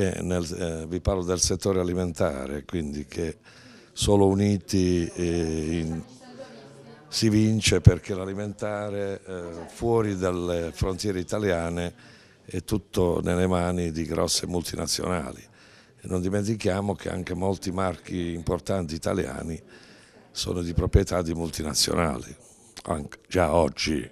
anche nel, eh, vi parlo del settore alimentare, quindi che solo uniti eh, in, si vince perché l'alimentare eh, fuori dalle frontiere italiane è tutto nelle mani di grosse multinazionali. E non dimentichiamo che anche molti marchi importanti italiani sono di proprietà di multinazionali, anche, già oggi.